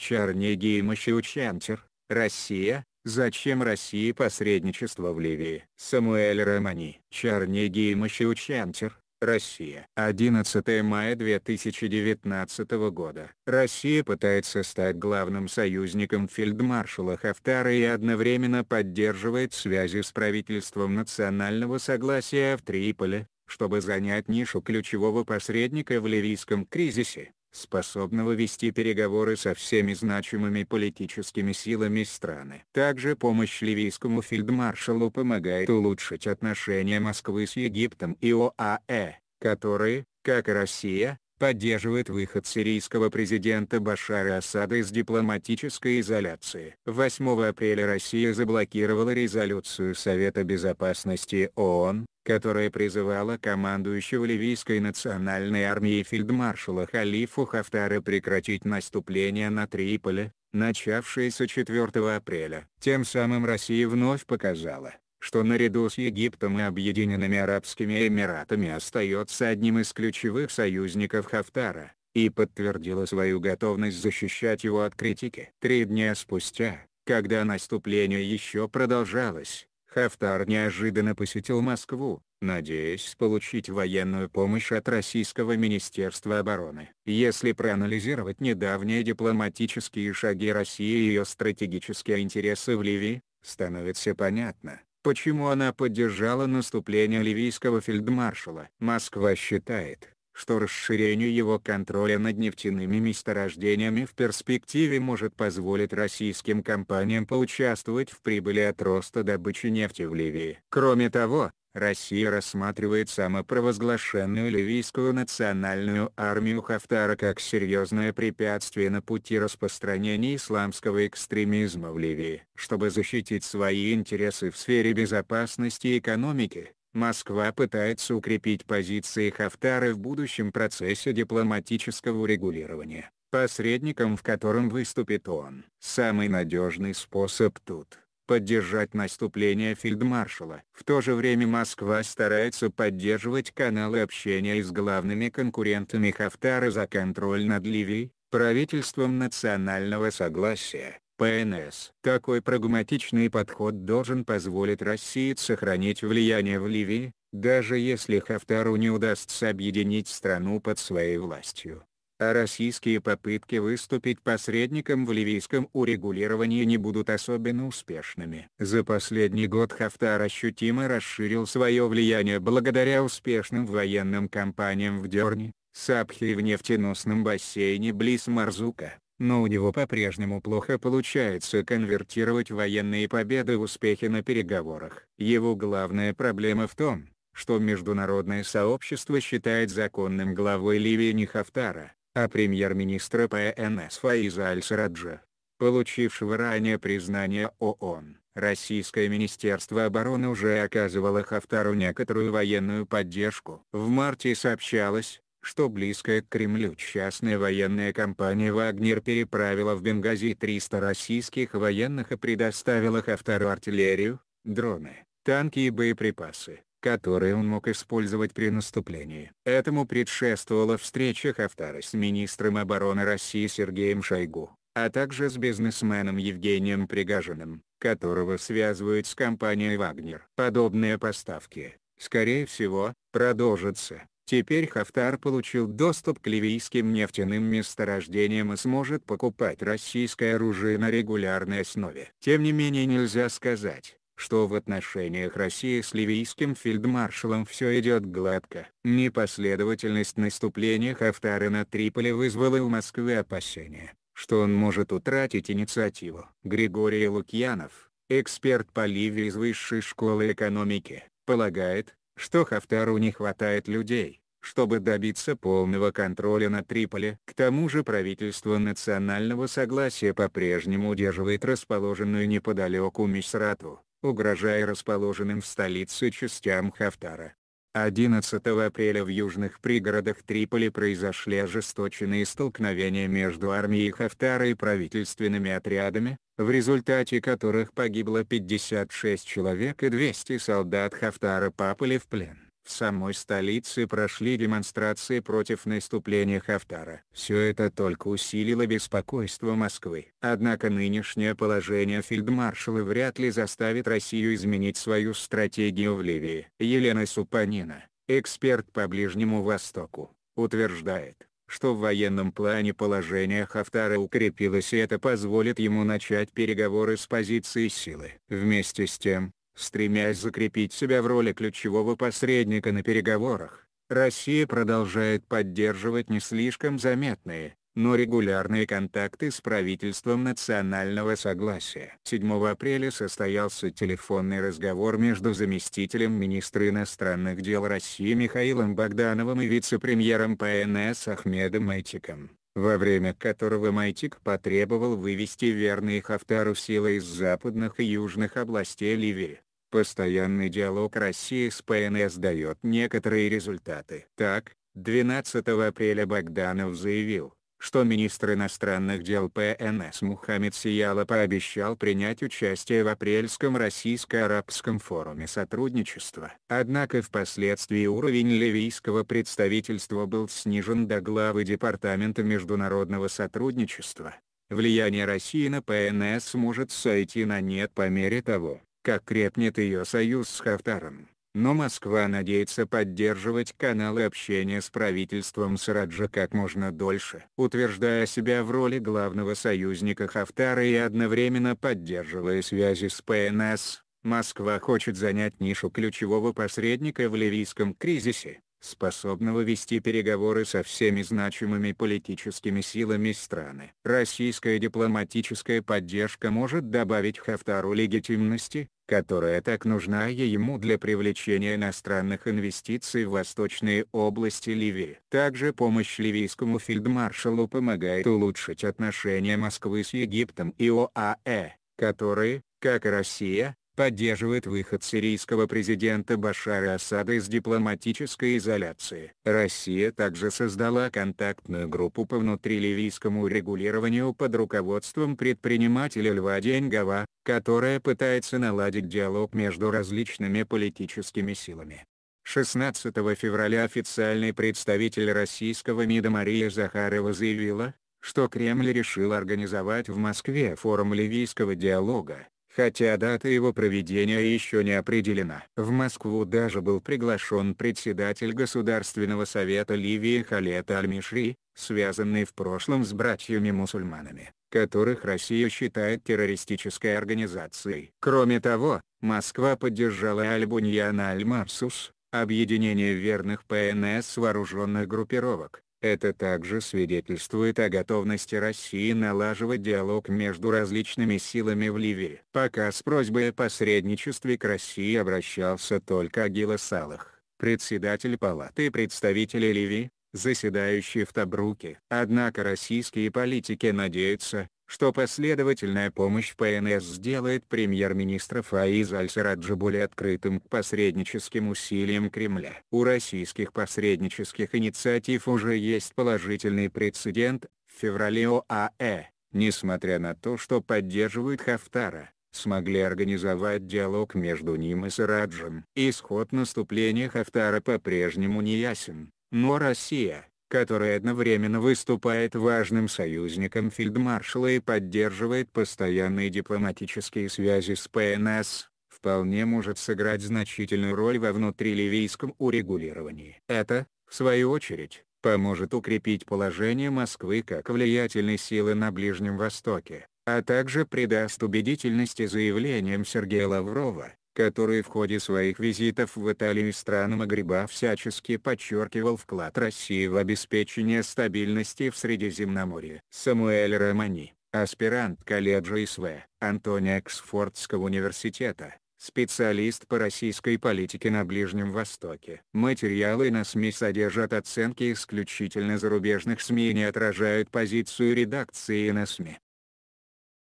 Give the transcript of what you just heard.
Чернегимыч и Учентер, Россия, зачем России посредничество в Ливии? Самуэль Романи, Чернегимыч и Учентер, Россия. 11 мая 2019 года. Россия пытается стать главным союзником фельдмаршала Хафтара и одновременно поддерживает связи с правительством национального согласия в Триполе, чтобы занять нишу ключевого посредника в ливийском кризисе способного вести переговоры со всеми значимыми политическими силами страны. Также помощь ливийскому фельдмаршалу помогает улучшить отношения Москвы с Египтом и ОАЭ, которые, как и Россия, поддерживает выход сирийского президента Башара Асада из дипломатической изоляции. 8 апреля Россия заблокировала резолюцию Совета Безопасности ООН, которая призывала командующего Ливийской национальной армией фельдмаршала Халифу Хафтара прекратить наступление на Триполи, начавшееся 4 апреля. Тем самым Россия вновь показала, что наряду с Египтом и Объединенными Арабскими Эмиратами остается одним из ключевых союзников Хафтара, и подтвердила свою готовность защищать его от критики. Три дня спустя, когда наступление еще продолжалось, Хафтар неожиданно посетил Москву, надеясь получить военную помощь от Российского Министерства обороны. Если проанализировать недавние дипломатические шаги России и ее стратегические интересы в Ливии, становится понятно, почему она поддержала наступление ливийского фельдмаршала. Москва считает, что расширению его контроля над нефтяными месторождениями в перспективе может позволить российским компаниям поучаствовать в прибыли от роста добычи нефти в Ливии. Кроме того, Россия рассматривает самопровозглашенную ливийскую национальную армию Хафтара как серьезное препятствие на пути распространения исламского экстремизма в Ливии. Чтобы защитить свои интересы в сфере безопасности и экономики, Москва пытается укрепить позиции Хафтара в будущем процессе дипломатического урегулирования, посредником в котором выступит он. Самый надежный способ тут – поддержать наступление фельдмаршала. В то же время Москва старается поддерживать каналы общения с главными конкурентами Хафтара за контроль над Ливией, правительством национального согласия, ПНС. Какой прагматичный подход должен позволить России сохранить влияние в Ливии, даже если Хафтару не удастся объединить страну под своей властью? А российские попытки выступить посредником в ливийском урегулировании не будут особенно успешными. За последний год Хафтар ощутимо расширил свое влияние благодаря успешным военным кампаниям в Дерне, Сабхе и в нефтеносном бассейне близ Марзука но у него по-прежнему плохо получается конвертировать военные победы в успехи на переговорах. Его главная проблема в том, что международное сообщество считает законным главой Ливии не Хафтара, а премьер-министра ПНС Фаиза Аль-Сараджа, получившего ранее признание ООН. Российское Министерство обороны уже оказывало Хафтару некоторую военную поддержку. В марте сообщалось, что близкая к Кремлю частная военная компания «Вагнер» переправила в Бенгази 300 российских военных и предоставила их автору артиллерию, дроны, танки и боеприпасы, которые он мог использовать при наступлении. Этому предшествовала встреча Хафтара с министром обороны России Сергеем Шойгу, а также с бизнесменом Евгением Пригожиным, которого связывают с компанией «Вагнер». Подобные поставки, скорее всего, продолжатся Теперь Хафтар получил доступ к ливийским нефтяным месторождениям и сможет покупать российское оружие на регулярной основе. Тем не менее нельзя сказать, что в отношениях России с ливийским фельдмаршалом все идет гладко. Непоследовательность наступления Хафтара на Триполи вызвала у Москвы опасения, что он может утратить инициативу. Григорий Лукьянов, эксперт по Ливии из Высшей школы экономики, полагает, что Хафтару не хватает людей, чтобы добиться полного контроля над Триполи. К тому же правительство национального согласия по-прежнему удерживает расположенную неподалеку Мисрату, угрожая расположенным в столице частям Хафтара. 11 апреля в южных пригородах Триполи произошли ожесточенные столкновения между армией Хафтара и правительственными отрядами, в результате которых погибло 56 человек и 200 солдат Хафтара попали в плен. В самой столице прошли демонстрации против наступления Хафтара. Все это только усилило беспокойство Москвы. Однако нынешнее положение фельдмаршала вряд ли заставит Россию изменить свою стратегию в Ливии. Елена Супанина, эксперт по Ближнему Востоку, утверждает, что в военном плане положение Хафтара укрепилось и это позволит ему начать переговоры с позиции силы. Вместе с тем, Стремясь закрепить себя в роли ключевого посредника на переговорах, Россия продолжает поддерживать не слишком заметные, но регулярные контакты с правительством национального согласия. 7 апреля состоялся телефонный разговор между заместителем министра иностранных дел России Михаилом Богдановым и вице-премьером ПНС Ахмедом Айтиком во время которого Майтик потребовал вывести верных Хафтару силы из западных и южных областей Ливии. Постоянный диалог России с ПНС дает некоторые результаты. Так, 12 апреля Богданов заявил, что министр иностранных дел ПНС Мухаммед Сияла пообещал принять участие в апрельском российско-арабском форуме сотрудничества. Однако впоследствии уровень ливийского представительства был снижен до главы Департамента международного сотрудничества. Влияние России на ПНС может сойти на нет по мере того, как крепнет ее союз с Хафтаром но Москва надеется поддерживать каналы общения с правительством Сараджа как можно дольше, утверждая себя в роли главного союзника Хафтара и одновременно поддерживая связи с ПНС. Москва хочет занять нишу ключевого посредника в ливийском кризисе, способного вести переговоры со всеми значимыми политическими силами страны. Российская дипломатическая поддержка может добавить Хафтару легитимности, которая так нужна ему для привлечения иностранных инвестиций в восточные области Ливии. Также помощь ливийскому фельдмаршалу помогает улучшить отношения Москвы с Египтом и ОАЭ, которые, как и Россия, поддерживает выход сирийского президента Башара Асада из дипломатической изоляции. Россия также создала контактную группу по внутриливийскому регулированию под руководством предпринимателя Льва Деньгова, которая пытается наладить диалог между различными политическими силами. 16 февраля официальный представитель российского МИДа Мария Захарова заявила, что Кремль решил организовать в Москве форум ливийского диалога, хотя дата его проведения еще не определена. В Москву даже был приглашен председатель Государственного совета Ливии Халет Аль-Мишри, связанный в прошлом с братьями-мусульманами, которых Россия считает террористической организацией. Кроме того, Москва поддержала Аль-Буньяна Аль-Марсус, объединение верных ПНС вооруженных группировок, это также свидетельствует о готовности России налаживать диалог между различными силами в Ливии. Пока с просьбой о посредничестве к России обращался только Агила Салах, председатель Палаты представителей Ливии, заседающий в Табруке. Однако российские политики надеются, что последовательная помощь ПНС сделает премьер-министра Фаиза Аль-Сараджа более открытым к посредническим усилиям Кремля. У российских посреднических инициатив уже есть положительный прецедент, в феврале ОАЭ, несмотря на то что поддерживают Хафтара, смогли организовать диалог между ним и Сараджем. Исход наступления Хафтара по-прежнему не ясен, но Россия, который одновременно выступает важным союзником фельдмаршала и поддерживает постоянные дипломатические связи с ПНС, вполне может сыграть значительную роль во внутриливийском урегулировании. Это, в свою очередь, поможет укрепить положение Москвы как влиятельной силы на Ближнем Востоке, а также придаст убедительности заявлениям Сергея Лаврова, который в ходе своих визитов в Италию и страны Магриба всячески подчеркивал вклад России в обеспечение стабильности в Средиземноморье. Самуэль Романи, аспирант колледжа ИСВ, Антони Оксфордского университета, специалист по российской политике на Ближнем Востоке. Материалы на СМИ содержат оценки исключительно зарубежных СМИ и не отражают позицию редакции на СМИ.